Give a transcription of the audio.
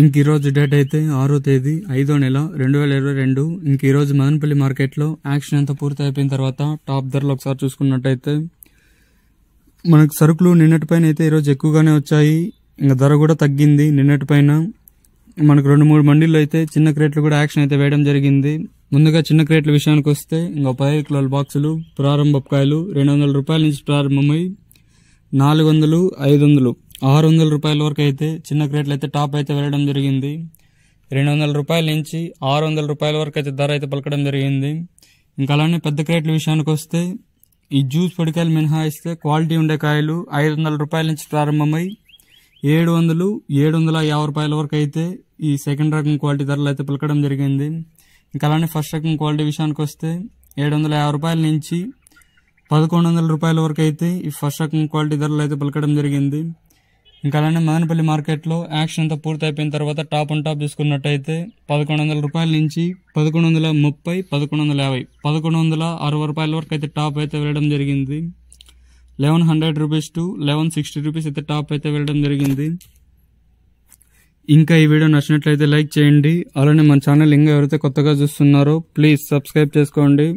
ఇంక ఈరోజు డేట్ అయితే ఆరో తేదీ ఐదో నెల రెండు వేల ఇరవై రెండు ఇంక ఈరోజు మదనపల్లి మార్కెట్లో యాక్షన్ అంతా పూర్తి అయిపోయిన తర్వాత టాప్ ధరలు ఒకసారి చూసుకున్నట్టయితే మనకు సరుకులు నిన్నటిపైన అయితే ఈరోజు ఎక్కువగానే వచ్చాయి ఇంకా ధర కూడా తగ్గింది నిన్నటిపైన మనకు రెండు మూడు మండీలు అయితే చిన్న క్రేట్లు కూడా యాక్షన్ అయితే వేయడం జరిగింది ముందుగా చిన్న క్రేట్ల విషయానికి వస్తే ఇంకా పదిహేను కిలోల బాక్సులు ప్రారంభ కాయలు రెండు వందల రూపాయల నుంచి ప్రారంభమై నాలుగు వందలు ఐదు వందలు ఆరు వందల రూపాయల వరకు అయితే చిన్న క్రేట్లు అయితే టాప్ అయితే వెళ్ళడం జరిగింది రెండు వందల రూపాయల నుంచి ఆరు వందల రూపాయల వరకు అయితే ధర అయితే పలకడం జరిగింది ఇంకా అలానే పెద్ద క్రేట్ల విషయానికి వస్తే ఈ జ్యూస్ పొడికాయలు మినహాయిస్తే క్వాలిటీ ఉండే కాయలు ఐదు వందల రూపాయల నుంచి ప్రారంభమై ఏడు వందలు ఏడు వందల యాభై రూపాయల వరకు అయితే ఈ సెకండ్ రకం క్వాలిటీ ధరలు అయితే పలకడం జరిగింది ఇంకా అలానే ఫస్ట్ రకం క్వాలిటీ విషయానికి వస్తే ఏడు వందల యాభై రూపాయల నుంచి పదకొండు వందల రూపాయల వరకు అయితే ఈ ఫస్ట్ రకం క్వాలిటీ ధరలు అయితే పలకడం జరిగింది ఇంకా అలానే మదనపల్లి మార్కెట్లో యాక్షన్ అంతా పూర్తయిపోయిన తర్వాత టాప్ అండ్ టాప్ తీసుకున్నట్టయితే పదకొండు వందల రూపాయల నుంచి పదకొండు వందల ముప్పై పదకొండు వందల యాభై పదకొండు వందల అరవై రూపాయల వరకు అయితే టాప్ అయితే వెళ్ళడం జరిగింది eleven hundred rupees to eleven sixty rupees అయితే టాప్ అయితే వెళ్ళడం జరిగింది ఇంకా ఈ వీడియో నచ్చినట్లయితే లైక్ చేయండి అలానే మన ఛానల్ ఇంకా ఎవరైతే కొత్తగా చూస్తున్నారో ప్లీజ్ సబ్స్క్రైబ్ చేసుకోండి